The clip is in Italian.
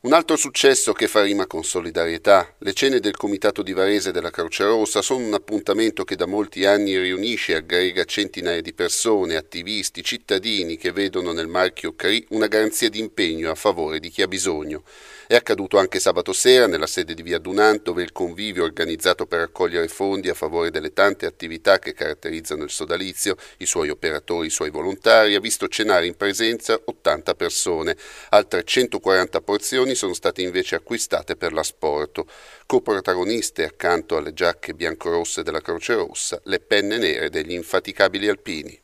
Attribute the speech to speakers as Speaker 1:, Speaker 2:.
Speaker 1: Un altro successo che fa rima con solidarietà, le cene del Comitato di Varese della Croce Rossa sono un appuntamento che da molti anni riunisce e aggrega centinaia di persone, attivisti, cittadini che vedono nel marchio CRI una garanzia di impegno a favore di chi ha bisogno. È accaduto anche sabato sera nella sede di Via Dunant dove il convivio organizzato per raccogliere fondi a favore delle tante attività che caratterizzano il sodalizio, i suoi operatori, i suoi volontari, ha visto cenare in presenza 80 persone, altre 140 porzioni produzioni sono state invece acquistate per l'asporto. Coprotagoniste, accanto alle giacche biancorosse della Croce Rossa, le penne nere degli infaticabili alpini.